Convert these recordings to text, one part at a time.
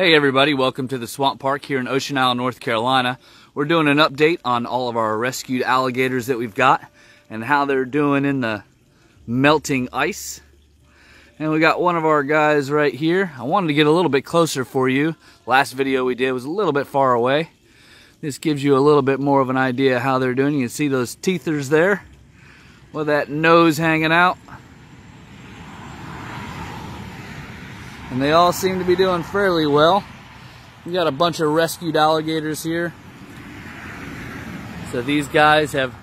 Hey everybody, welcome to the Swamp Park here in Ocean Isle, North Carolina. We're doing an update on all of our rescued alligators that we've got and how they're doing in the melting ice. And we got one of our guys right here. I wanted to get a little bit closer for you. Last video we did was a little bit far away. This gives you a little bit more of an idea how they're doing. You can see those teethers there with that nose hanging out. and they all seem to be doing fairly well. We got a bunch of rescued alligators here. So these guys have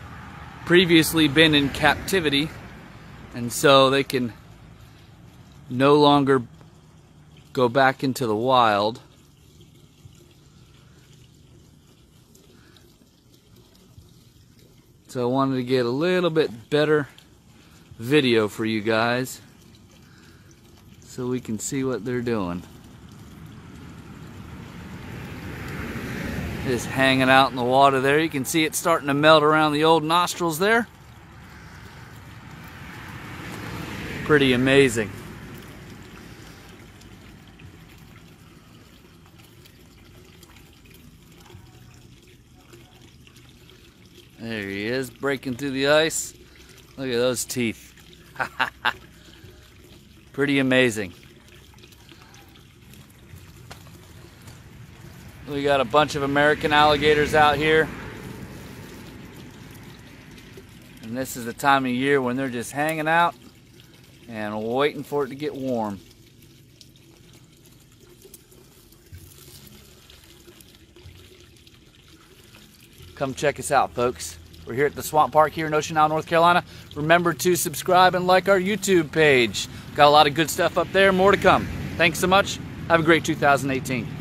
previously been in captivity and so they can no longer go back into the wild. So I wanted to get a little bit better video for you guys so we can see what they're doing. Just hanging out in the water there. You can see it starting to melt around the old nostrils there. Pretty amazing. There he is, breaking through the ice. Look at those teeth. Pretty amazing. We got a bunch of American alligators out here. And this is the time of year when they're just hanging out and waiting for it to get warm. Come check us out, folks. We're here at the Swamp Park here in Ocean Isle, North Carolina. Remember to subscribe and like our YouTube page. Got a lot of good stuff up there, more to come. Thanks so much. Have a great 2018.